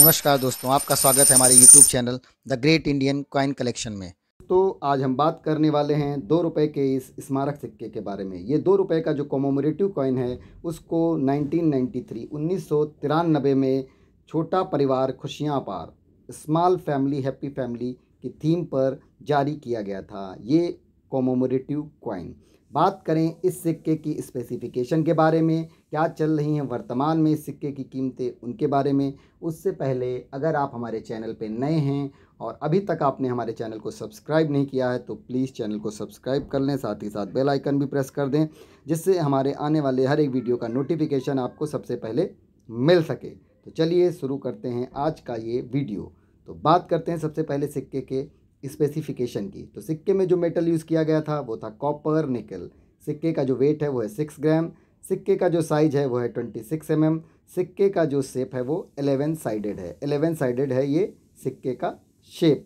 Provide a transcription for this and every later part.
नमस्कार दोस्तों आपका स्वागत है हमारे YouTube channel the great Indian coin collection में तो आज हम बात करने वाले हैं दो रुपये के इस स्मारक सिक्के के बारे में ये दो रुपये का जो कॉमोमोरेटिव कॉइन है उसको 1993 1993 में छोटा परिवार खुशियाँ पार स्मॉल फैमिली हैप्पी फैमिली की थीम पर जारी किया गया था ये कॉमोमोरेटिव कॉइन बात करें इस सिक्के की स्पेसिफिकेशन के बारे में क्या चल रही हैं वर्तमान में इस सिक्के की कीमतें उनके बारे में उससे पहले अगर आप हमारे चैनल पर नए हैं और अभी तक आपने हमारे चैनल को सब्सक्राइब नहीं किया है तो प्लीज़ चैनल को सब्सक्राइब कर लें साथ ही साथ बेल आइकन भी प्रेस कर दें जिससे हमारे आने वाले हर एक वीडियो का नोटिफिकेशन आपको सबसे पहले मिल सके तो चलिए शुरू करते हैं आज का ये वीडियो तो बात करते हैं सबसे पहले सिक्के के स्पेसिफिकेशन की तो सिक्के में जो मेटल यूज़ किया गया था वो था कॉपर निकल सिक्के का जो वेट है वो है सिक्स ग्राम सिक्के का जो साइज है वो है ट्वेंटी सिक्स एम एम सिक्के का जो शेप है वो एलेवन साइडेड है एलेवन साइडेड है ये सिक्के का शेप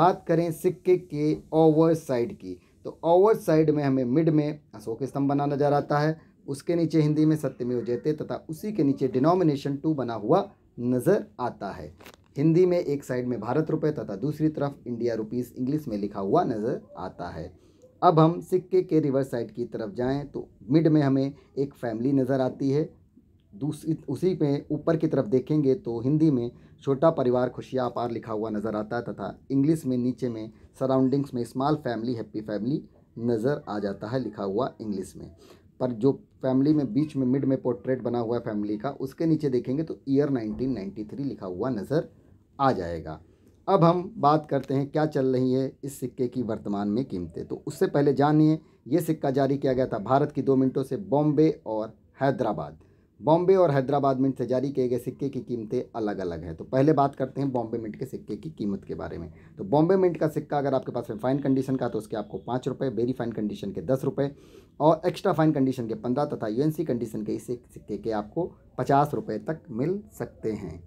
बात करें सिक्के के ओवर साइड की तो ओवर साइड में हमें मिड में अशोक स्तंभ बना नजर आता है उसके नीचे हिंदी में सत्यमेव जयते तथा उसी के नीचे डिनोमिनेशन टू बना हुआ नज़र आता है हिंदी में एक साइड में भारत रुपए तथा दूसरी तरफ इंडिया रुपीस इंग्लिश में लिखा हुआ नज़र आता है अब हम सिक्के के रिवर्स साइड की तरफ जाएं तो मिड में हमें एक फैमिली नज़र आती है दूसरी उसी में ऊपर की तरफ देखेंगे तो हिंदी में छोटा परिवार खुशियाँ अपार लिखा हुआ नज़र आता है तथा इंग्लिश में नीचे में सराउंडिंग्स में स्मॉल फैमिली हैप्पी फैमिली नज़र आ जाता है लिखा हुआ इंग्लिश में पर जो फैमिली में बीच में मिड में पोर्ट्रेट बना हुआ है फैमिली का उसके नीचे देखेंगे तो ईयर 1993 लिखा हुआ नज़र आ जाएगा अब हम बात करते हैं क्या चल रही है इस सिक्के की वर्तमान में कीमतें तो उससे पहले जानिए ये सिक्का जारी किया गया था भारत की दो मिनटों से बॉम्बे और हैदराबाद बॉम्बे और हैदराबाद मिंट से जारी किए गए सिक्के की कीमतें अलग अलग हैं तो पहले बात करते हैं बॉम्बे मिंट के सिक्के की कीमत के बारे में तो बॉम्बे मिंट का सिक्का अगर आपके पास में फाइन कंडीशन का तो उसके आपको पाँच रुपये वेरी फाइन कंडीशन के दस रुपये और एक्स्ट्रा फाइन कंडीशन के पंद्रह तथा यूएनसी कंडीशन के इस सिक्के के आपको पचास रुपये तक मिल सकते हैं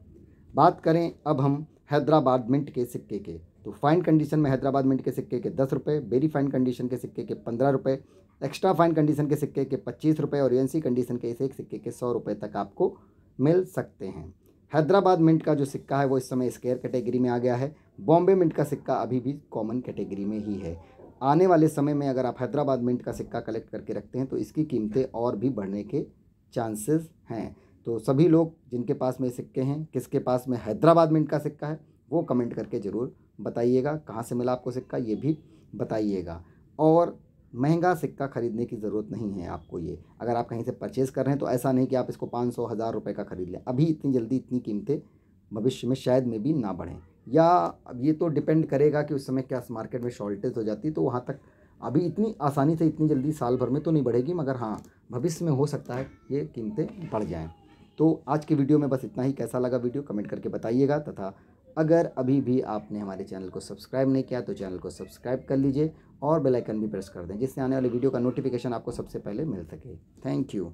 बात करें अब हम हैदराबाद मिंट के सिक्के के तो फाइन कंडीशन में हैदराबाद मिंट के सिक्के के दस रुपये बेरी फाइन कंडीशन के सिक्के के पंद्रह रुपये एक्स्ट्रा फाइन कंडीशन के सिक्के के पच्चीस रुपये और एन कंडीशन के इस एक सिक्के के सौ रुपये तक आपको मिल सकते हैं हैदराबाद मिंट का जो सिक्का है वो इस समय स्केयर कैटेगरी में आ गया है बॉम्बे मिंट का सिक्का अभी भी कॉमन कैटेगरी में ही है आने वाले समय में अगर आप हैदराबाद मिंट का सिक्का कलेक्ट करके रखते हैं तो इसकी कीमतें और भी बढ़ने के चांसेस हैं तो सभी लोग जिनके पास में सिक्के हैं किसके पास में हैदराबाद मिंट का सिक्का है वो कमेंट करके ज़रूर बताइएगा कहाँ से मिला आपको सिक्का ये भी बताइएगा और महंगा सिक्का खरीदने की ज़रूरत नहीं है आपको ये अगर आप कहीं से परचेज़ कर रहे हैं तो ऐसा नहीं कि आप इसको पाँच सौ हज़ार रुपये का ख़रीद लें अभी इतनी जल्दी इतनी कीमतें भविष्य में शायद में भी ना बढ़ें या अब ये तो डिपेंड करेगा कि उस समय क्या मार्केट में शॉर्टेज हो जाती तो वहाँ तक अभी इतनी आसानी से इतनी जल्दी साल भर में तो नहीं बढ़ेगी मगर हाँ भविष्य में हो सकता है ये कीमतें बढ़ जाएँ तो आज के वीडियो में बस इतना ही कैसा लगा वीडियो कमेंट करके बताइएगा तथा अगर अभी भी आपने हमारे चैनल को सब्सक्राइब नहीं किया तो चैनल को सब्सक्राइब कर लीजिए और बेल आइकन भी प्रेस कर दें जिससे आने वाले वीडियो का नोटिफिकेशन आपको सबसे पहले मिल सके थैंक यू